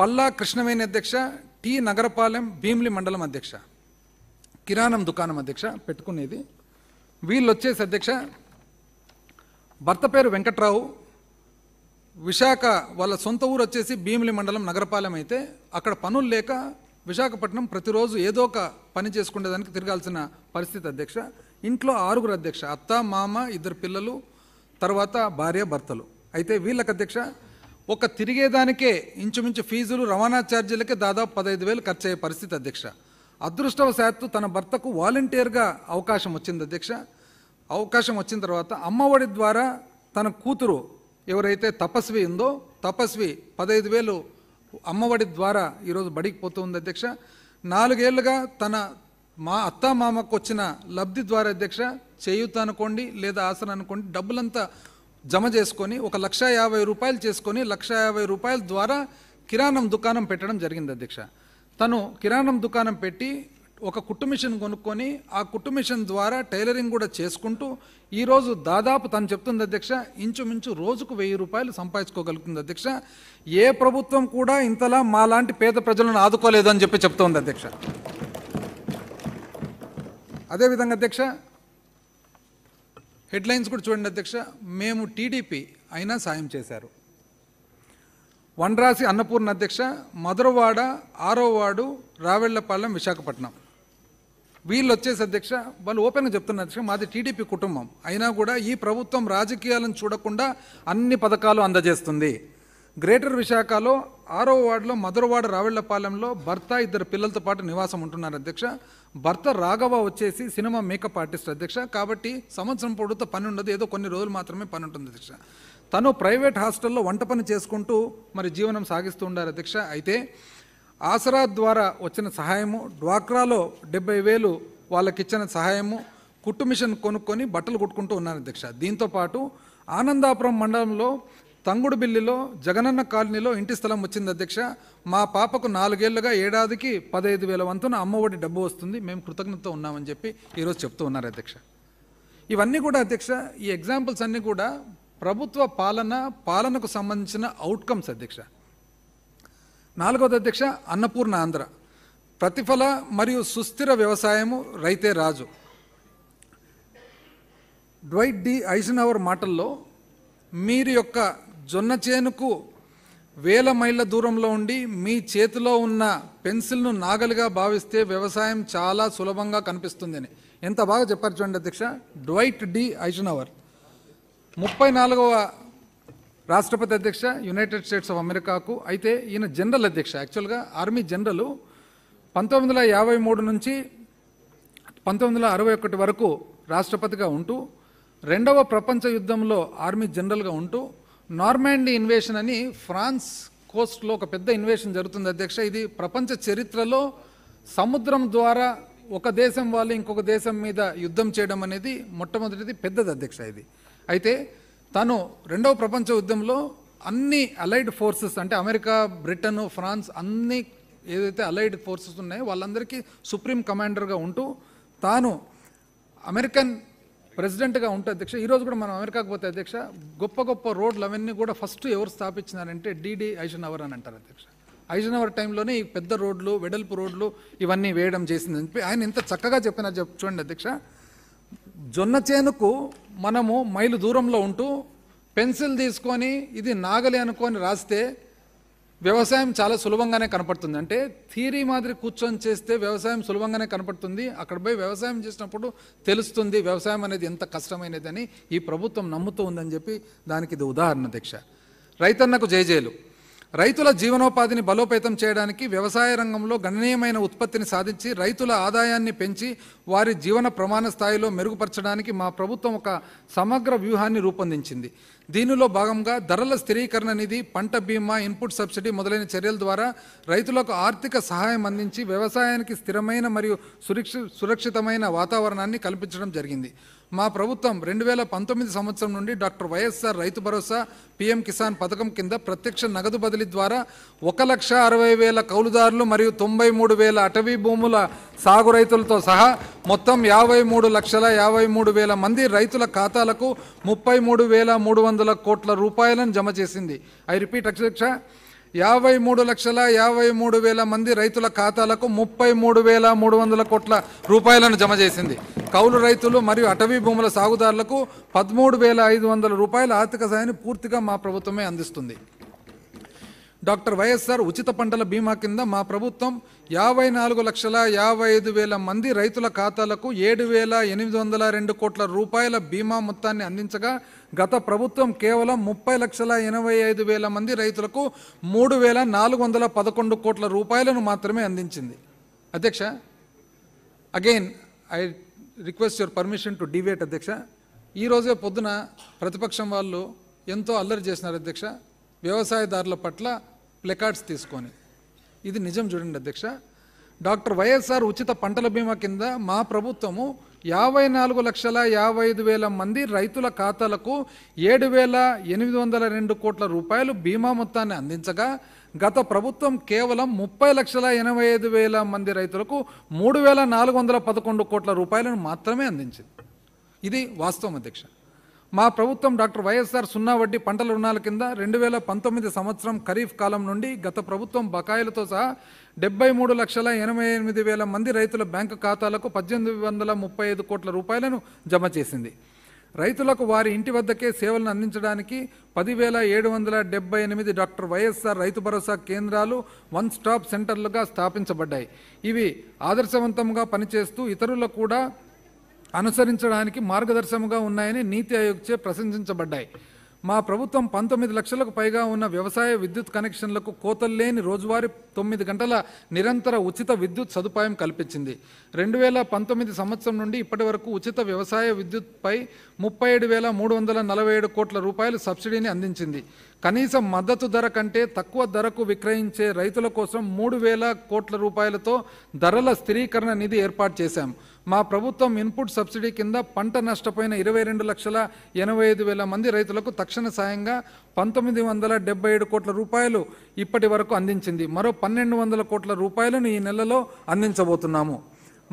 పల్లా కృష్ణవేణి అధ్యక్ష టి నగరపాలెం భీమిలి మండలం అధ్యక్ష కిరాణం దుకాణం అధ్యక్ష పెట్టుకునేది వీళ్ళు వచ్చేసి అధ్యక్ష భర్త పేరు వెంకట్రావు విశాఖ వాళ్ళ సొంత ఊరు వచ్చేసి భీమిలి మండలం నగరపాలెం అయితే అక్కడ పనులు లేక విశాఖపట్నం ప్రతిరోజు ఏదో ఒక పని చేసుకునేదానికి తిరగాల్సిన పరిస్థితి అధ్యక్ష ఇంట్లో ఆరుగురు అధ్యక్ష అత్త మామ ఇద్దరు పిల్లలు తర్వాత భార్య భర్తలు అయితే వీళ్ళకి అధ్యక్ష ఒక తిరిగేదానికే ఇంచుమించు ఫీజులు రవాణా ఛార్జీలకే దాదాపు పదహైదు వేలు ఖర్చు అయ్యే పరిస్థితి అధ్యక్ష అదృష్టవశాత్తు తన భర్తకు వాలంటీర్గా అవకాశం వచ్చింది అధ్యక్ష అవకాశం వచ్చిన తర్వాత అమ్మఒడి ద్వారా తన కూతురు ఎవరైతే తపస్వి ఉందో తపస్వి పదహైదు వేలు అమ్మఒడి ద్వారా ఈరోజు బడికి పోతూ ఉంది అధ్యక్ష నాలుగేళ్లుగా తన మా అత్త మామకు వచ్చిన లబ్ధి ద్వారా అధ్యక్ష చేయూత అనుకోండి లేదా ఆసన అనుకోండి డబ్బులంతా జమ చేసుకొని ఒక లక్ష యాభై రూపాయలు చేసుకొని లక్ష యాభై రూపాయల ద్వారా కిరాణం దుకాణం పెట్టడం జరిగింది అధ్యక్ష తను కిరాణం దుకాణం పెట్టి ఒక కుట్టు మిషన్ కొనుక్కొని ఆ కుట్టు మిషన్ ద్వారా టైలరింగ్ కూడా చేసుకుంటూ ఈరోజు దాదాపు తను చెప్తుంది అధ్యక్ష ఇంచుమించు రోజుకు వెయ్యి రూపాయలు సంపాదించుకోగలుగుతుంది అధ్యక్ష ఏ ప్రభుత్వం కూడా ఇంతలా మాలాంటి పేద ప్రజలను ఆదుకోలేదని చెప్పి చెప్తోంది అధ్యక్ష అదేవిధంగా అధ్యక్ష హెడ్లైన్స్ కూడా చూడండి అధ్యక్ష మేము టీడీపీ అయినా సాయం చేశారు వండ్రాసి అన్నపూర్ణ అధ్యక్ష మధురవాడ ఆరో వార్డు రావెళ్లపాలెం విశాఖపట్నం వీళ్ళు వచ్చేసి అధ్యక్ష వాళ్ళు ఓపెన్గా చెప్తున్నారు అధ్యక్ష మాది టీడీపీ కుటుంబం అయినా కూడా ఈ ప్రభుత్వం రాజకీయాలను చూడకుండా అన్ని పథకాలు అందజేస్తుంది గ్రేటర్ విశాఖలో ఆరో వార్డులో మధురవాడ రావిళ్లపాలెంలో భర్త ఇద్దరు పిల్లలతో పాటు నివాసం ఉంటున్నారు అధ్యక్ష భర్త రాఘవ వచ్చేసి సినిమా మేకప్ ఆర్టిస్ట్ అధ్యక్ష కాబట్టి సంవత్సరం పొడుతో పని ఉండదు ఏదో కొన్ని రోజులు మాత్రమే పని ఉంటుంది అధ్యక్ష తను ప్రైవేట్ హాస్టల్లో వంట పని చేసుకుంటూ మరి జీవనం సాగిస్తూ ఉండారు అధ్యక్ష అయితే ఆసరా ద్వారా వచ్చిన సహాయము డ్వాక్రాలో డెబ్బై వేలు వాళ్ళకిచ్చిన సహాయము కుట్టు మిషన్ కొనుక్కొని బట్టలు కుట్టుకుంటూ ఉన్నారు అధ్యక్ష దీంతోపాటు ఆనందాపురం మండలంలో తంగుడు బిల్లిలో జగనన్న కాలనీలో ఇంటి స్థలం వచ్చింది అధ్యక్ష మా పాపకు నాలుగేళ్లుగా ఏడాదికి పదహైదు వేల వంతున అమ్మఒడి డబ్బు వస్తుంది మేము కృతజ్ఞత ఉన్నామని చెప్పి ఈరోజు చెప్తూ ఉన్నారు అధ్యక్ష ఇవన్నీ కూడా అధ్యక్ష ఈ ఎగ్జాంపుల్స్ అన్నీ కూడా ప్రభుత్వ పాలన పాలనకు సంబంధించిన అవుట్కమ్స్ అధ్యక్ష నాలుగవది అధ్యక్ష అన్నపూర్ణ ఆంధ్ర ప్రతిఫల మరియు సుస్థిర వ్యవసాయము రైతే రాజు డ్వైట్ డి ఐజన్ మాటల్లో మీరు యొక్క జొన్న చేనుకు వేల మైళ్ళ దూరంలో ఉండి మీ చేతిలో ఉన్న పెన్సిల్ను నాగలిగా భావిస్తే వ్యవసాయం చాలా సులభంగా కనిపిస్తుందని ఎంత బాగా చెప్పారు చూడండి అధ్యక్ష డ్వైట్ డి ఐజనవర్ ముప్పై నాలుగవ రాష్ట్రపతి అధ్యక్ష యునైటెడ్ స్టేట్స్ ఆఫ్ అమెరికాకు అయితే ఈయన జనరల్ అధ్యక్ష యాక్చువల్గా ఆర్మీ జనరల్ పంతొమ్మిది వందల యాభై మూడు నుంచి పంతొమ్మిది వందల అరవై ఒకటి వరకు రాష్ట్రపతిగా ఉంటూ రెండవ ప్రపంచ యుద్ధంలో ఆర్మీ జనరల్గా ఉంటూ నార్మాండీ ఇన్వేషన్ అని ఫ్రాన్స్ కోస్ట్లో ఒక పెద్ద ఇన్వేషన్ జరుగుతుంది అధ్యక్ష ఇది ప్రపంచ చరిత్రలో సముద్రం ద్వారా ఒక దేశం వాళ్ళు ఇంకొక దేశం మీద యుద్ధం చేయడం అనేది మొట్టమొదటిది పెద్దది అధ్యక్ష ఇది అయితే తను రెండవ ప్రపంచ యుద్ధంలో అన్ని అలైడ్ ఫోర్సెస్ అంటే అమెరికా బ్రిటన్ ఫ్రాన్స్ అన్ని ఏదైతే అలైడ్ ఫోర్సెస్ ఉన్నాయో వాళ్ళందరికీ సుప్రీం కమాండర్గా ఉంటూ తాను అమెరికన్ ప్రెసిడెంట్గా ఉంటే అధ్యక్ష ఈరోజు కూడా మనం అమెరికాకు పోతే అధ్యక్ష గొప్ప గొప్ప రోడ్లు అవన్నీ కూడా ఫస్ట్ ఎవరు స్థాపించినారంటే డీడీ ఐజన్ అవర్ అని అంటారు అధ్యక్ష ఐజన్ అవర్ టైంలోనే ఈ పెద్ద రోడ్లు వెడల్పు రోడ్లు ఇవన్నీ వేయడం చేసింది అని ఆయన ఎంత చక్కగా చెప్పినా చెప్ చూడండి అధ్యక్ష జొన్న చేనుకు మనము మైలు దూరంలో ఉంటూ పెన్సిల్ తీసుకొని ఇది నాగలి అనుకొని రాస్తే వ్యవసాయం చాలా సులభంగానే కనపడుతుంది అంటే థీరీ మాదిరి కూర్చొని చేస్తే వ్యవసాయం సులభంగానే కనపడుతుంది అక్కడ పోయి వ్యవసాయం చేసినప్పుడు తెలుస్తుంది వ్యవసాయం అనేది ఎంత కష్టమైనదని ఈ ప్రభుత్వం నమ్ముతూ ఉందని చెప్పి దానికి ఇది ఉదాహరణ దీక్ష రైతన్నకు జయజేలు రైతుల జీవనోపాధిని బలోపేతం చేయడానికి వ్యవసాయ రంగంలో గణనీయమైన ఉత్పత్తిని సాధించి రైతుల ఆదాయాన్ని పెంచి వారి జీవన ప్రమాణ స్థాయిలో మెరుగుపరచడానికి మా ప్రభుత్వం ఒక సమగ్ర వ్యూహాన్ని రూపొందించింది దీనిలో భాగంగా ధరల స్థిరీకరణ నిధి పంట బీమా ఇన్పుట్ సబ్సిడీ మొదలైన చర్యల ద్వారా రైతులకు ఆర్థిక సహాయం అందించి వ్యవసాయానికి స్థిరమైన మరియు సురక్షితమైన వాతావరణాన్ని కల్పించడం జరిగింది మా ప్రభుత్వం రెండు వేల పంతొమ్మిది సంవత్సరం నుండి డాక్టర్ వైఎస్ఆర్ రైతు భరోసా పీఎం కిసాన్ పథకం కింద ప్రత్యక్ష నగదు బదిలీ ద్వారా ఒక లక్ష అరవై వేల కౌలుదారులు మరియు తొంభై మూడు వేల అటవీ భూముల సాగు రైతులతో సహా మొత్తం యాభై మూడు లక్షల యాభై మూడు వేల మంది రైతుల ఖాతాలకు ముప్పై మూడు వేల మూడు వందల కోట్ల రూపాయలను జమ చేసింది ఐ రిపీట్ అక్షరక్ష యాభై మూడు లక్షల యాభై మూడు వేల మంది రైతుల ఖాతాలకు ముప్పై మూడు వేల మూడు వందల కోట్ల రూపాయలను జమ చేసింది కౌలు రైతులు మరియు అటవీ భూముల సాగుదారులకు పదమూడు వేల ఐదు వందల రూపాయల ఆర్థిక సాయాన్ని పూర్తిగా మా ప్రభుత్వమే అందిస్తుంది డాక్టర్ వైఎస్ఆర్ ఉచిత పంటల బీమా కింద మా ప్రభుత్వం యాభై నాలుగు లక్షల యాభై ఐదు వేల మంది రైతుల ఖాతాలకు ఏడు వేల ఎనిమిది వందల రెండు కోట్ల రూపాయల బీమా మొత్తాన్ని అందించగా గత ప్రభుత్వం కేవలం ముప్పై లక్షల ఎనభై ఐదు వేల మంది రైతులకు మూడు వేల నాలుగు వందల పదకొండు కోట్ల రూపాయలను మాత్రమే అందించింది అధ్యక్ష again I request your permission to డివేట్ అధ్యక్ష ఈరోజే పొద్దున ప్రతిపక్షం వాళ్ళు ఎంతో అల్లరి చేసినారు అధ్యక్ష వ్యవసాయదారుల పట్ల ప్లెకార్డ్స్ తీసుకొని ఇది నిజం చూడండి అధ్యక్ష డాక్టర్ వైఎస్ఆర్ ఉచిత పంటల బీమా కింద మా ప్రభుత్వము యాభై నాలుగు లక్షల యాభై ఐదు వేల మంది రైతుల ఖాతాలకు ఏడు వేల ఎనిమిది వందల రెండు కోట్ల రూపాయలు బీమా మొత్తాన్ని అందించగా గత ప్రభుత్వం కేవలం ముప్పై లక్షల ఎనభై ఐదు వేల మంది రైతులకు మూడు వేల నాలుగు వందల పదకొండు కోట్ల రూపాయలను మాత్రమే అందించింది ఇది వాస్తవం అధ్యక్ష మా ప్రభుత్వం డాక్టర్ వైఎస్ఆర్ సున్నా వడ్డీ పంటల రుణాల కింద రెండు వేల పంతొమ్మిది సంవత్సరం ఖరీఫ్ కాలం నుండి గత ప్రభుత్వం బకాయిలతో సహా డెబ్బై మూడు లక్షల ఎనభై ఎనిమిది వేల మంది రైతుల బ్యాంకు ఖాతాలకు పద్దెనిమిది వందల ముప్పై ఐదు కోట్ల రూపాయలను జమ చేసింది రైతులకు వారి ఇంటి వద్దకే సేవలను అందించడానికి పదివేల ఏడు వందల డెబ్బై ఎనిమిది డాక్టర్ వైఎస్ఆర్ రైతు భరోసా కేంద్రాలు వన్ స్టాప్ సెంటర్లుగా స్థాపించబడ్డాయి ఇవి ఆదర్శవంతంగా పనిచేస్తూ ఇతరులకు కూడా అనుసరించడానికి మార్గదర్శముగా ఉన్నాయని నీతి ఆయోగ్చే ప్రశంసించబడ్డాయి మా ప్రభుత్వం పంతొమ్మిది లక్షలకు పైగా ఉన్న వ్యవసాయ విద్యుత్ కనెక్షన్లకు కోతల్లేని రోజువారీ తొమ్మిది గంటల నిరంతర ఉచిత విద్యుత్ సదుపాయం కల్పించింది రెండు వేల పంతొమ్మిది సంవత్సరం నుండి ఇప్పటి వరకు ఉచిత వ్యవసాయ విద్యుత్పై ముప్పై ఏడు వేల మూడు వందల నలభై ఏడు కోట్ల రూపాయలు సబ్సిడీని అందించింది కనీస మద్దతు ధర కంటే తక్కువ ధరకు విక్రయించే రైతుల కోసం మూడు వేల కోట్ల రూపాయలతో ధరల స్థిరీకరణ నిధి ఏర్పాటు చేశాం మా ప్రభుత్వం ఇన్పుట్ సబ్సిడీ కింద పంట నష్టపోయిన ఇరవై రెండు లక్షల ఎనభై ఐదు వేల మంది రైతులకు తక్షణ సాయంగా పంతొమ్మిది వందల డెబ్బై ఏడు కోట్ల రూపాయలు ఇప్పటి వరకు అందించింది మరో పన్నెండు వందల కోట్ల రూపాయలను ఈ నెలలో అందించబోతున్నాము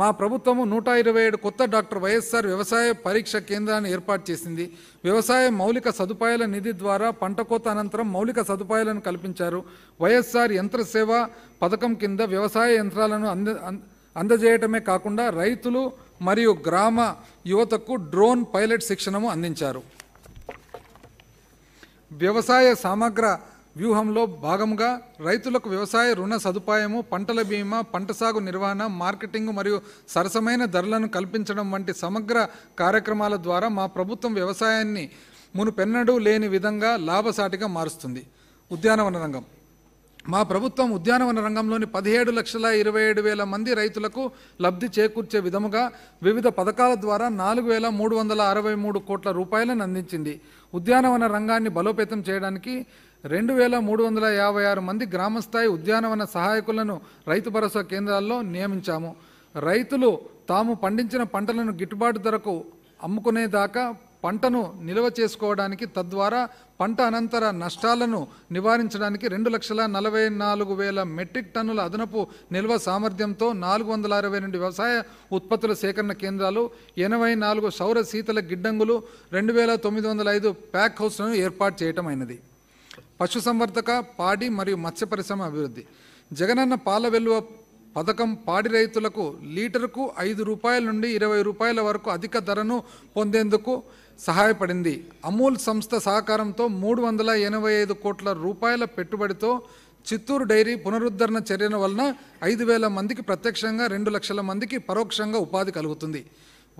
మా ప్రభుత్వము నూట ఇరవై ఏడు కొత్త డాక్టర్ వైఎస్ఆర్ వ్యవసాయ పరీక్ష కేంద్రాన్ని ఏర్పాటు చేసింది వ్యవసాయ మౌలిక సదుపాయాల నిధి ద్వారా పంట కోత అనంతరం మౌలిక సదుపాయాలను కల్పించారు వైఎస్ఆర్ యంత్రసేవ పథకం కింద వ్యవసాయ యంత్రాలను అంది అందజేయటమే కాకుండా రైతులు మరియు గ్రామ యువతకు డ్రోన్ పైలట్ శిక్షణము అందించారు వ్యవసాయ సమగ్ర వ్యూహంలో భాగంగా రైతులకు వ్యవసాయ రుణ సదుపాయము పంటల బీమా పంట సాగు నిర్వహణ మార్కెటింగ్ మరియు సరసమైన ధరలను కల్పించడం వంటి సమగ్ర కార్యక్రమాల ద్వారా మా ప్రభుత్వం వ్యవసాయాన్ని మునుపెన్నడూ లేని విధంగా లాభసాటిగా మారుస్తుంది ఉద్యానవన రంగం మా ప్రభుత్వం ఉద్యానవన రంగంలోని పదిహేడు లక్షల ఇరవై ఏడు వేల మంది రైతులకు లబ్ధి చేకూర్చే విధముగా వివిధ పథకాల ద్వారా నాలుగు వేల మూడు వందల అరవై మూడు కోట్ల రూపాయలను అందించింది ఉద్యానవన రంగాన్ని బలోపేతం చేయడానికి రెండు వేల మూడు వందల యాభై ఆరు మంది గ్రామస్థాయి ఉద్యానవన సహాయకులను రైతు భరోసా కేంద్రాల్లో నియమించాము రైతులు తాము పండించిన పంటలను గిట్టుబాటు ధరకు అమ్ముకునేదాకా పంటను నిల్వ చేసుకోవడానికి తద్వారా పంట అనంతర నష్టాలను నివారించడానికి రెండు లక్షల నలభై నాలుగు వేల మెట్రిక్ టన్నుల అదనపు నిల్వ సామర్థ్యంతో నాలుగు వందల అరవై రెండు వ్యవసాయ ఉత్పత్తుల సేకరణ కేంద్రాలు ఎనభై నాలుగు సౌర శీతల గిడ్డంగులు రెండు వేల తొమ్మిది వందల ఐదు ప్యాక్ హౌస్లను ఏర్పాటు చేయటమైనది పశుసంవర్ధక పాడి మరియు మత్స్య పరిశ్రమ అభివృద్ధి జగనన్న పాల వెలువ పథకం పాడి రైతులకు లీటరుకు ఐదు రూపాయల నుండి ఇరవై రూపాయల వరకు అధిక ధరను పొందేందుకు సహాయపడింది అమూల్ సంస్థ సహకారంతో మూడు వందల ఎనభై ఐదు కోట్ల రూపాయల పెట్టుబడితో చిత్తూరు డైరీ పునరుద్ధరణ చర్యల వలన ఐదు వేల మందికి ప్రత్యక్షంగా రెండు లక్షల మందికి పరోక్షంగా ఉపాధి కలుగుతుంది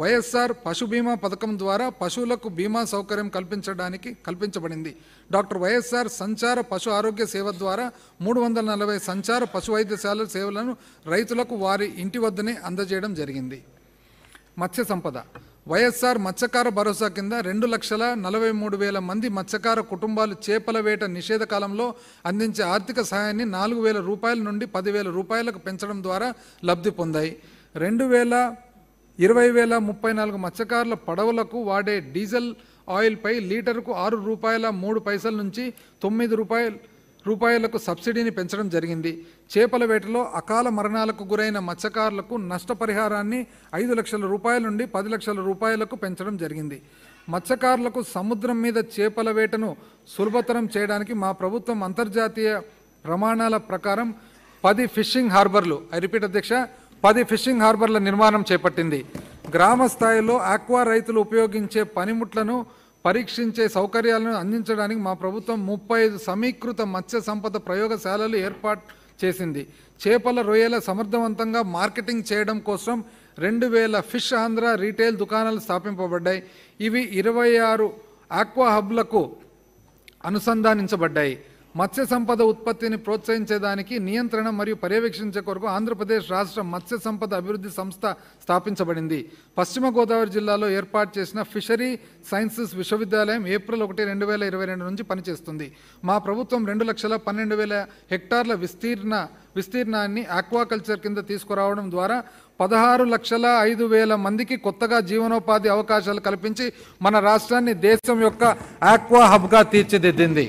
వైఎస్ఆర్ పశు బీమా పథకం ద్వారా పశువులకు బీమా సౌకర్యం కల్పించడానికి కల్పించబడింది డాక్టర్ వైఎస్ఆర్ సంచార పశు ఆరోగ్య సేవ ద్వారా మూడు వందల నలభై సంచార పశు వైద్యశాల సేవలను రైతులకు వారి ఇంటి వద్దనే అందజేయడం జరిగింది మత్స్య సంపద వైఎస్ఆర్ మత్స్యకార భరోసా కింద రెండు లక్షల నలభై మూడు వేల మంది మత్స్యకార కుటుంబాలు చేపల వేట నిషేధ కాలంలో అందించే ఆర్థిక సహాయాన్ని నాలుగు వేల రూపాయల నుండి పదివేల రూపాయలకు పెంచడం ద్వారా లబ్ధి పొందాయి రెండు వేల ఇరవై వేల ముప్పై నాలుగు మత్స్యకారుల పడవలకు వాడే డీజిల్ ఆయిల్పై లీటర్కు ఆరు రూపాయల మూడు పైసల నుంచి తొమ్మిది రూపాయలు రూపాయలకు సబ్సిడీని పెంచడం జరిగింది చేపల వేటలో అకాల మరణాలకు గురైన మత్స్యకారులకు నష్టపరిహారాన్ని ఐదు లక్షల రూపాయల నుండి పది లక్షల రూపాయలకు పెంచడం జరిగింది మత్స్యకారులకు సముద్రం మీద చేపల వేటను సులభతరం చేయడానికి మా ప్రభుత్వం అంతర్జాతీయ ప్రమాణాల ప్రకారం పది ఫిషింగ్ హార్బర్లు ఐ రిపీట్ అధ్యక్ష పది ఫిషింగ్ హార్బర్ల నిర్మాణం చేపట్టింది గ్రామ స్థాయిలో ఆక్వా రైతులు ఉపయోగించే పనిముట్లను పరీక్షించే సౌకర్యాలను అందించడానికి మా ప్రభుత్వం ముప్పై ఐదు సమీకృత మత్స్య సంపద ప్రయోగశాలలు ఏర్పాటు చేసింది చేపల రొయ్యల సమర్థవంతంగా మార్కెటింగ్ చేయడం కోసం రెండు వేల ఫిష్ ఆంధ్ర రీటైల్ దుకాణాలు స్థాపింపబడ్డాయి ఇవి ఇరవై ఆరు ఆక్వా హబ్లకు అనుసంధానించబడ్డాయి మత్స్య సంపద ఉత్పత్తిని ప్రోత్సహించేదానికి నియంత్రణ మరియు పర్యవేక్షించే కొరకు ఆంధ్రప్రదేశ్ రాష్ట్ర మత్స్య సంపద అభివృద్ధి సంస్థ స్థాపించబడింది పశ్చిమ గోదావరి జిల్లాలో ఏర్పాటు చేసిన ఫిషరీ సైన్సెస్ విశ్వవిద్యాలయం ఏప్రిల్ ఒకటి రెండు వేల ఇరవై రెండు నుంచి పనిచేస్తుంది మా ప్రభుత్వం రెండు లక్షల పన్నెండు వేల హెక్టార్ల విస్తీర్ణ విస్తీర్ణాన్ని ఆక్వాకల్చర్ కింద తీసుకురావడం ద్వారా పదహారు లక్షల ఐదు వేల మందికి కొత్తగా జీవనోపాధి అవకాశాలు కల్పించి మన రాష్ట్రాన్ని దేశం యొక్క ఆక్వా హబ్గా తీర్చిదిద్దింది